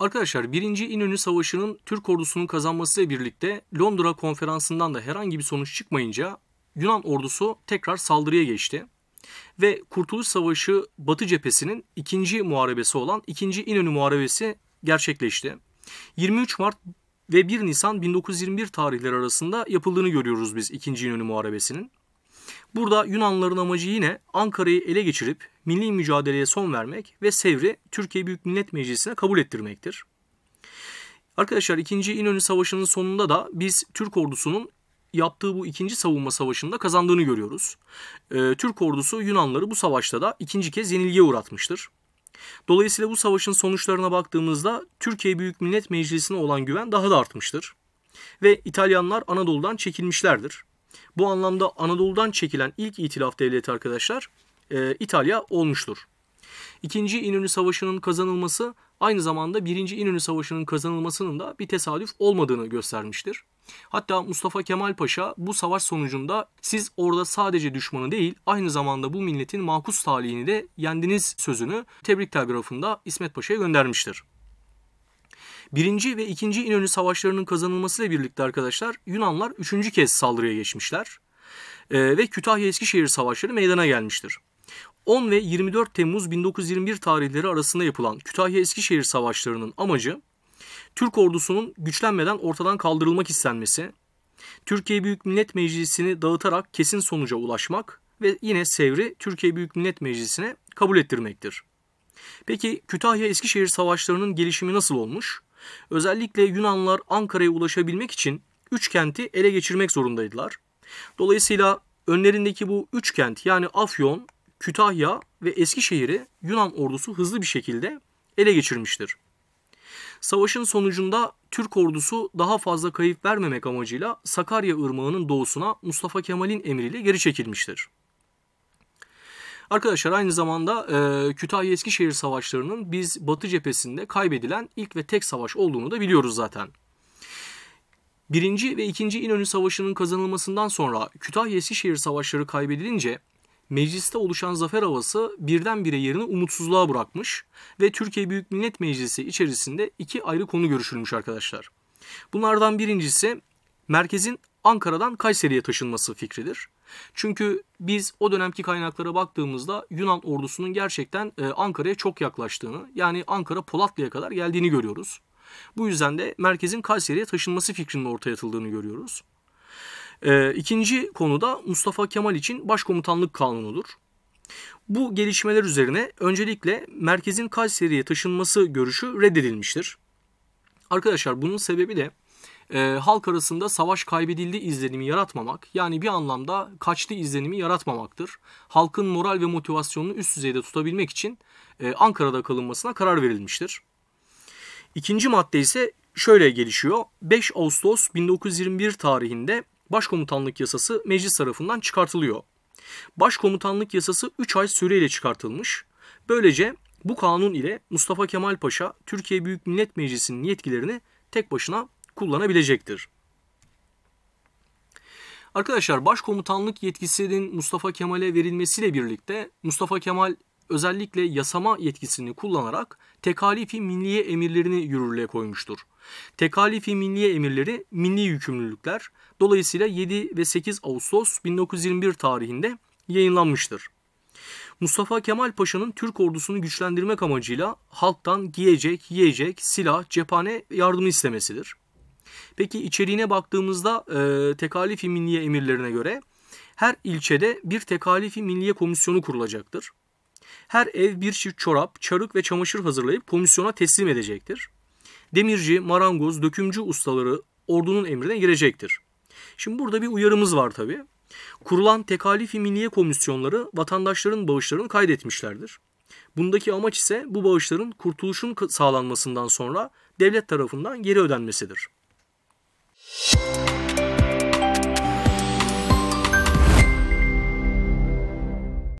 Arkadaşlar 1. İnönü Savaşı'nın Türk ordusunun kazanmasıyla birlikte Londra konferansından da herhangi bir sonuç çıkmayınca Yunan ordusu tekrar saldırıya geçti. Ve Kurtuluş Savaşı Batı cephesinin ikinci muharebesi olan 2. İnönü Muharebesi gerçekleşti. 23 Mart ve 1 Nisan 1921 tarihleri arasında yapıldığını görüyoruz biz 2. İnönü Muharebesi'nin. Burada Yunanların amacı yine Ankara'yı ele geçirip milli mücadeleye son vermek ve Sevr'i Türkiye Büyük Millet Meclisi'ne kabul ettirmektir. Arkadaşlar 2. İnönü Savaşı'nın sonunda da biz Türk ordusunun yaptığı bu ikinci savunma savaşında kazandığını görüyoruz. Ee, Türk ordusu Yunanları bu savaşta da ikinci kez yenilgiye uğratmıştır. Dolayısıyla bu savaşın sonuçlarına baktığımızda Türkiye Büyük Millet Meclisi'ne olan güven daha da artmıştır. Ve İtalyanlar Anadolu'dan çekilmişlerdir. Bu anlamda Anadolu'dan çekilen ilk itilaf devleti arkadaşlar e, İtalya olmuştur. İkinci İnönü Savaşı'nın kazanılması aynı zamanda birinci İnönü Savaşı'nın kazanılmasının da bir tesadüf olmadığını göstermiştir. Hatta Mustafa Kemal Paşa bu savaş sonucunda siz orada sadece düşmanı değil aynı zamanda bu milletin makus talihini de yendiniz sözünü tebrik telgrafında İsmet Paşa'ya göndermiştir. Birinci ve ikinci İnönü savaşlarının kazanılmasıyla birlikte arkadaşlar Yunanlar üçüncü kez saldırıya geçmişler e, ve Kütahya-Eskişehir savaşları meydana gelmiştir. 10 ve 24 Temmuz 1921 tarihleri arasında yapılan Kütahya-Eskişehir savaşlarının amacı Türk ordusunun güçlenmeden ortadan kaldırılmak istenmesi, Türkiye Büyük Millet Meclisi'ni dağıtarak kesin sonuca ulaşmak ve yine Sevr'i Türkiye Büyük Millet Meclisi'ne kabul ettirmektir. Peki Kütahya-Eskişehir savaşlarının gelişimi nasıl olmuş? Özellikle Yunanlar Ankara'ya ulaşabilmek için üç kenti ele geçirmek zorundaydılar. Dolayısıyla önlerindeki bu üç kent yani Afyon, Kütahya ve Eskişehir'i Yunan ordusu hızlı bir şekilde ele geçirmiştir. Savaşın sonucunda Türk ordusu daha fazla kayıp vermemek amacıyla Sakarya Irmağı'nın doğusuna Mustafa Kemal'in emriyle geri çekilmiştir. Arkadaşlar aynı zamanda e, Kütahya-Eskişehir savaşlarının biz Batı cephesinde kaybedilen ilk ve tek savaş olduğunu da biliyoruz zaten. Birinci ve ikinci İnönü Savaşı'nın kazanılmasından sonra Kütahya-Eskişehir savaşları kaybedilince mecliste oluşan zafer havası birdenbire yerini umutsuzluğa bırakmış ve Türkiye Büyük Millet Meclisi içerisinde iki ayrı konu görüşülmüş arkadaşlar. Bunlardan birincisi merkezin Ankara'dan Kayseri'ye taşınması fikridir. Çünkü biz o dönemki kaynaklara baktığımızda Yunan ordusunun gerçekten e, Ankara'ya çok yaklaştığını yani Ankara Polatlı'ya kadar geldiğini görüyoruz. Bu yüzden de merkezin Kayseri'ye taşınması fikrinin ortaya atıldığını görüyoruz. E, ikinci konu da Mustafa Kemal için başkomutanlık kanunudur. Bu gelişmeler üzerine öncelikle merkezin Kayseri'ye taşınması görüşü reddedilmiştir. Arkadaşlar bunun sebebi de e, halk arasında savaş kaybedildi izlenimi yaratmamak yani bir anlamda kaçtı izlenimi yaratmamaktır. Halkın moral ve motivasyonunu üst düzeyde tutabilmek için e, Ankara'da kalınmasına karar verilmiştir. İkinci madde ise şöyle gelişiyor. 5 Ağustos 1921 tarihinde başkomutanlık yasası meclis tarafından çıkartılıyor. Başkomutanlık yasası 3 ay süreyle çıkartılmış. Böylece bu kanun ile Mustafa Kemal Paşa Türkiye Büyük Millet Meclisi'nin yetkilerini tek başına kullanabilecektir. Arkadaşlar başkomutanlık yetkisinin Mustafa Kemal'e verilmesiyle birlikte Mustafa Kemal özellikle yasama yetkisini kullanarak tekalifi milliye emirlerini yürürlüğe koymuştur. Tekalifi milliye emirleri milli yükümlülükler dolayısıyla 7 ve 8 Ağustos 1921 tarihinde yayınlanmıştır. Mustafa Kemal Paşa'nın Türk ordusunu güçlendirmek amacıyla halktan giyecek, yiyecek, silah, cephane yardımı istemesidir. Peki içeriğine baktığımızda e, tekalifi milliye emirlerine göre her ilçede bir tekalifi milliye komisyonu kurulacaktır. Her ev bir çift çorap, çarık ve çamaşır hazırlayıp komisyona teslim edecektir. Demirci, marangoz, dökümcü ustaları ordunun emrine girecektir. Şimdi burada bir uyarımız var tabi. Kurulan tekalifi milliye komisyonları vatandaşların bağışlarını kaydetmişlerdir. Bundaki amaç ise bu bağışların kurtuluşun sağlanmasından sonra devlet tarafından geri ödenmesidir.